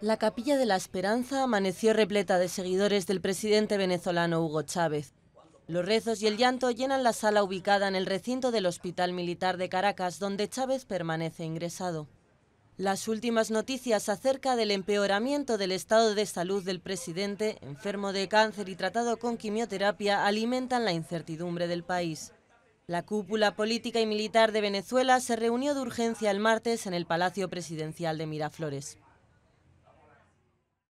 La capilla de la Esperanza amaneció repleta de seguidores del presidente venezolano Hugo Chávez. Los rezos y el llanto llenan la sala ubicada en el recinto del Hospital Militar de Caracas, donde Chávez permanece ingresado. Las últimas noticias acerca del empeoramiento del estado de salud del presidente, enfermo de cáncer y tratado con quimioterapia, alimentan la incertidumbre del país. La cúpula política y militar de Venezuela se reunió de urgencia el martes en el Palacio Presidencial de Miraflores.